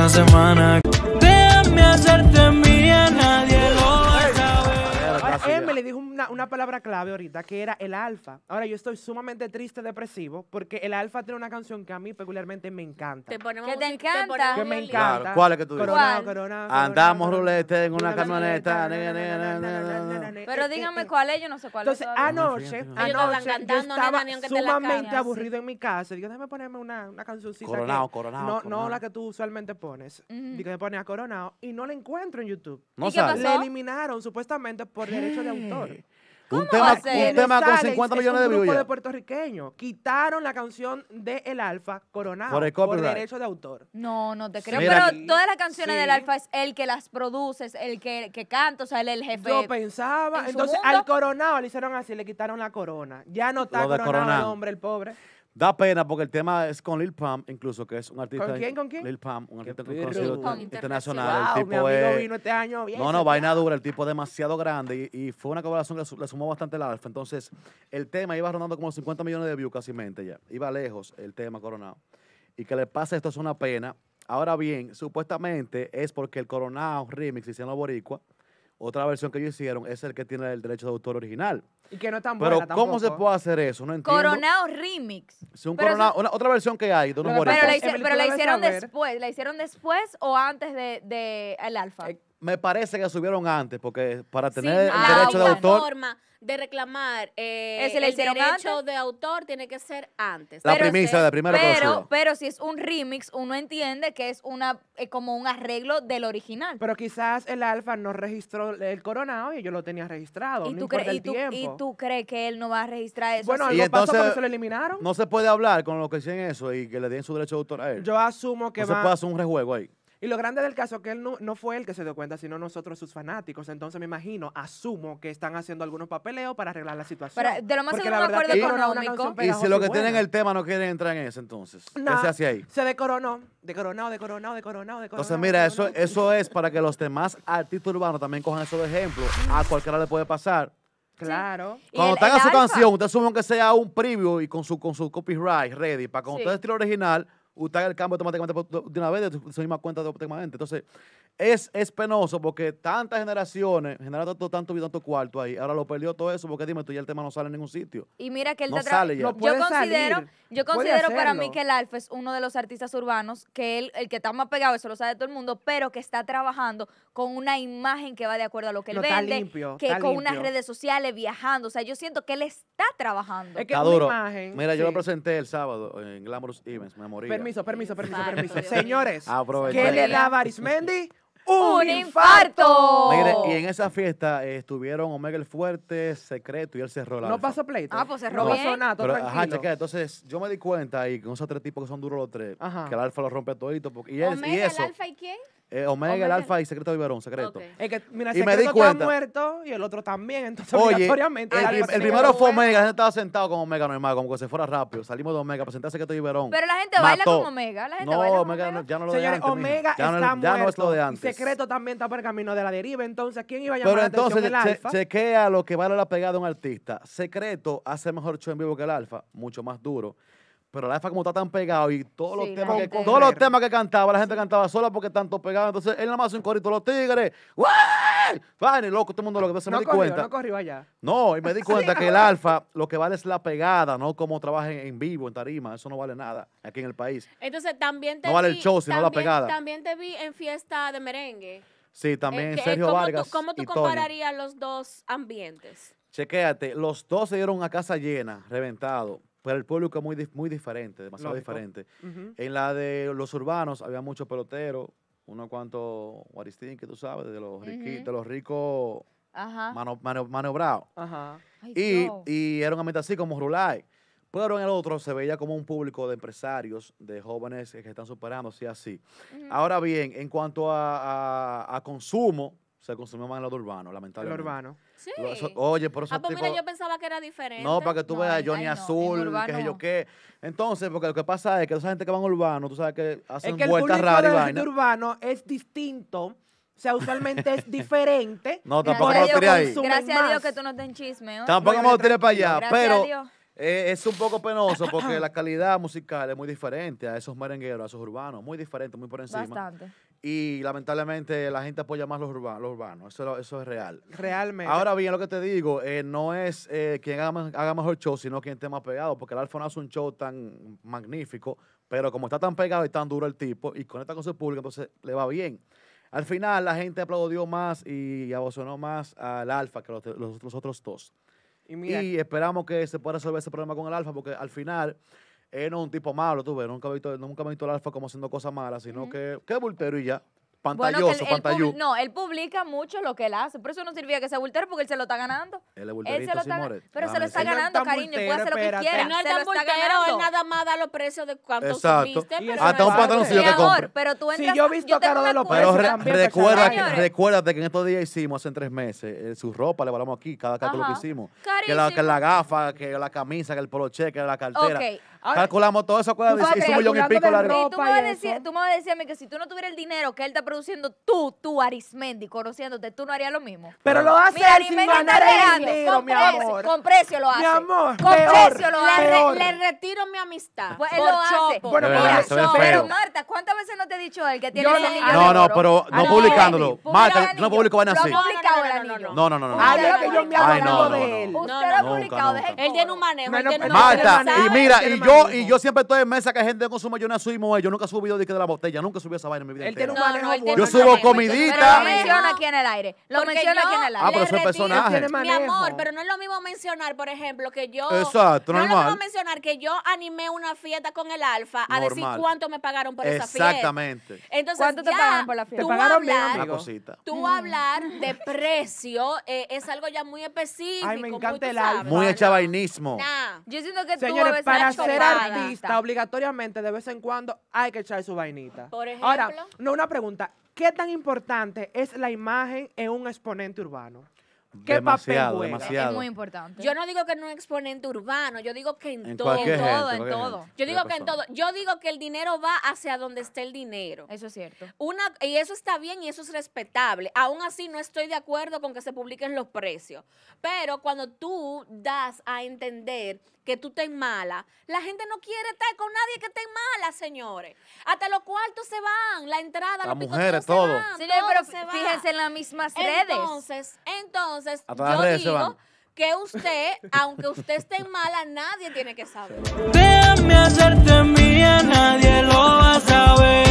want semana. palabra clave ahorita que era el alfa. Ahora yo estoy sumamente triste, depresivo, porque el alfa tiene una canción que a mí peculiarmente me encanta. Te que te encanta. me encanta. ¿Cuál es que tú dices? Corona, Andamos rulete en una camioneta. Pero dígame cuál es, yo no sé cuál Entonces, es. Entonces, anoche, anoche yo estaba sumamente aburrido en mi casa. Digo, déjame ponerme una, una cancioncita. Coronado, coronado. No la que tú usualmente pones. Digo, me pone a coronado y no la encuentro en YouTube. No ¿Y qué pasó? La eliminaron supuestamente por derecho de autor. Un tema, un tema con 50 millones de views. Un grupo de puertorriqueños. Quitaron la canción de El Alfa, Coronado, por, el derecho de autor. No, no te creo. pero todas las canciones del Alfa es el que las produce, el que, que canta, o sea, el, el jefe. Yo pensaba. entonces, al Coronado le hicieron así, le quitaron la corona. Ya no está coronado, coronado el hombre, el pobre. Da pena porque el tema es con Lil Pam, incluso, que es un artista. ¿Con quién? ¿Con quién? Lil Pam, un artista conocido internacional. el tipo mi vino este año No, no, vaina dura, el tipo demasiado grande y, fue una colaboración que le sumó bastante la alfa. Entonces, el tema iba rondando como 50 millones de views casi mente ya. Iba lejos el tema coronado. Y que le pase esto es una pena. Ahora bien, supuestamente es porque el coronado remix hicieron los boricua otra versión que ellos hicieron es el que tiene el derecho de autor original. Y que no es tan Pero ¿cómo se puede hacer eso? No entiendo. Coronado remix. Es una- otra versión que hay Pero, la hicieron después, ¿la hicieron después o antes de, el alfa? Eh, me parece que subieron antes, porque para tener el ah, derecho de autor. forma de reclamar eh, el, derecho de autor tiene que ser antes. La pero premisa, la primera pero, pero si es un remix, uno entiende que es una eh, como un arreglo del original. Pero quizás el Alfa no registró el coronado y yo lo tenía registrado. ¿Y, tú, crees que él no va a registrar eso? Bueno, y entonces, se lo eliminaron. No se puede hablar con lo que dicen eso y que le den su derecho de autor a él. Yo asumo que se puede hacer un rejuego ahí. Y lo grande del caso es que él no, fue el que se dio cuenta, sino nosotros, sus fanáticos. Entonces me imagino, asumo que están haciendo algunos papeleos para arreglar la situación. Pero, de lo más seguro un acuerdo económico. Y si lo que tienen el tema no quieren entrar en eso entonces. ¿Qué se hace ahí? Se decoronó, decoronado, decoronado, decoronado, decoronado. Entonces mira, eso, eso es para que los demás artistas urbanos también cojan eso de ejemplo. A cualquiera le puede pasar. Claro. Cuando Cuando tenga su canción, usted asume que sea un preview y con su, con su copyright ready para con sí. usted estilo original usted el cambio automáticamente de una vez de su misma cuenta automáticamente. Entonces, es, penoso porque tantas generaciones generaron tanto, vida y tanto cuarto ahí. Ahora lo perdió todo eso porque dime tú, ya el tema no sale en ningún sitio. Y mira que él no sale yo considero, yo considero para mí que el Alfa es uno de los artistas urbanos, que él, el que está más pegado, eso lo sabe todo el mundo, pero que está trabajando con una imagen que va de acuerdo a lo que él vende, que con unas redes sociales, viajando. O sea, yo siento que él está trabajando. Es que está duro. Imagen, mira, yo lo presenté el sábado en Glamorous Events, me morí. Permiso, permiso, permiso, permiso. Señores, que le da Arismendi un, infarto. Mire, y en esa fiesta eh, estuvieron Omega el Fuerte, Secreto y él cerró la. No pasó pleito. Ah, pues cerró no, bien. Sonato, Ajá, chequea, entonces yo me di cuenta ahí con esos tres tipos que son duros los tres, que el Alfa lo rompe todito. Porque, y él, Omega, el Alfa y quién? Eh, Omega, el Alfa y Secreto Biberón, secreto. Es que, mira, y me muerto y el otro también, entonces Oye, obligatoriamente. El, primero fue Omega, la gente estaba sentado con Omega normal, como que se fuera rápido. Salimos de Omega para sentar Secreto Iberón. Pero la gente baila con Omega, la gente no, baila con Omega. Omega ya no lo Señores, de antes, Omega ya está no, es lo de antes. Secreto también está por el camino de la deriva, entonces ¿quién iba a llamar Pero la entonces, atención el Alfa? chequea lo que vale la pegada de un artista. Secreto hace mejor show en vivo que el Alfa, mucho más duro. Pero el alfa como está tan pegado y todos los temas que todos los temas que cantaba, la gente cantaba sola porque tanto pegado. Entonces él nada más un corito los tigres. loco, todo el mundo lo entonces no me di cuenta. No y me di cuenta que el alfa lo que vale es la pegada, no como trabaja en, vivo, en tarima. Eso no vale nada aquí en el país. Entonces también te No vale el show, sino la pegada. También te vi en fiesta de merengue. Sí, también eh, Sergio eh, Vargas. ¿Cómo tú compararías los dos ambientes? Chequéate, los dos se dieron a casa llena, reventado pero el público muy, muy diferente, demasiado diferente. En la de los urbanos había muchos peloteros, uno cuantos waristín que tú sabes, de los, de los ricos mano, maniobrados. Y, y, era un ambiente así como Rulay. Pero en el otro se veía como un público de empresarios, de jóvenes que están superando, así, así. Ahora bien, en cuanto a, a consumo, se consumió más en lado urbano, lamentablemente. El urbano. Sí. oye, por eso. Ah, pues mira, yo pensaba que era diferente. No, para que tú veas Johnny Azul, qué sé yo qué. Entonces, porque lo que pasa es que esa gente que va en urbano, tú sabes que hacen vueltas raras y vaina. El urbano es distinto. O sea, usualmente es diferente. No, tampoco me lo tiré ahí. Gracias a Dios que tú no en chisme. Tampoco me lo tiré para allá, pero. Eh, es un poco penoso porque la calidad musical es muy diferente a esos merengueros, a esos urbanos, muy diferente, muy por encima. Bastante. Y lamentablemente la gente apoya más los urbanos, Eso, eso es real. Realmente. Ahora bien, lo que te digo, eh, no es eh, quien haga, haga, mejor show, sino quien esté más pegado, porque el Alfa no hace un show tan magnífico, pero como está tan pegado y tan duro el tipo, y conecta con su público, entonces le va bien. Al final, la gente aplaudió más y abocionó más al Alfa que los, otros dos. y, esperamos que se pueda resolver ese problema con el Alfa, porque al final él no es un tipo malo, tú ves. Nunca he visto, nunca me he visto el Alfa como haciendo cosas malas, sino que, qué bultero y ya. Pantalloso, bueno, no, él publica mucho lo que él hace. Por eso no sirvía que sea bultero porque él se lo está ganando. Él es bulterito, él se lo está, Pero se lo está ganando, cariño. puede hacer lo que quiera. Él no es tan bultero, él nada más da los precios de cuánto Exacto. Subiste, pero Hasta un pantaloncillo que Pero tú entras, si yo he visto caro de los precios. Pero recuerda, que, recuérdate que en estos días hicimos hace tres meses eh, su ropa, le hablamos aquí, cada lo que hicimos. Que la, que la gafa, que la camisa, que el poloche, que la cartera. Ah, calculamos todo eso, acuérdate, de un millón y pico la tú, me vas decir, tú me a mí que si tú no tuvieras el dinero que él está produciendo, tú, tú, Arismendi, conociéndote, tú no harías lo mismo. Pero lo hace él sin ganar el dinero, mi amor. Con precio lo hace. Mi amor, Con precio lo hace. Le, retiro mi amistad. Pues, lo hace. Bueno, pero, Marta, ¿cuántas veces no te he dicho él que tiene ah, No, no, pero no publicándolo. Marta, no publico van así. No el anillo. No, no, no. no. Ah, que yo me Usted lo ha publicado. Él tiene un manejo. Marta, y mira, y yo y yo siempre estoy en mesa que gente de consumo. Yo no subimos Yo nunca he subido de la botella. Nunca subí esa vaina en mi vida. Él tiene Yo subo comidita. Lo menciona aquí en el aire. Lo menciona aquí en el aire. Ah, pero es personaje. Mi amor, pero no es lo mismo mencionar, por ejemplo, que yo. Exacto, No es lo mismo mencionar que yo animé una fiesta con el Alfa a decir cuánto me pagaron por esa fiesta. Exactamente. Entonces, ¿cuánto te pagaron por la fiesta? Te pagaron Tú hablar de mm. Precio eh, es algo ya muy específico. Ay, me encanta el Muy echabainismo. vainismo. Yo siento que Señores, para ser artista, obligatoriamente, de vez en cuando, hay que echar su vainita. Por ejemplo. Ahora, no, una pregunta. ¿Qué tan importante es la imagen en un exponente urbano? ¿Qué demasiado, Es muy importante. Yo no digo que en un exponente urbano, yo digo que en, todo, en todo. Yo digo que en todo, yo digo que el dinero va hacia donde esté el dinero. Eso es cierto. Una y eso está bien y eso es respetable. Aún así no estoy de acuerdo con que se publiquen los precios, pero cuando tú das a entender que tú te mala, la gente no quiere estar con nadie que esté mala, señores. Hasta los cuartos se van, la entrada, las mujeres, todo. pero fíjense en las mismas redes. Entonces, entonces entonces, yo digo que usted, aunque usted esté mala, nadie tiene que saber. Déjame hacerte mía, nadie lo va a saber.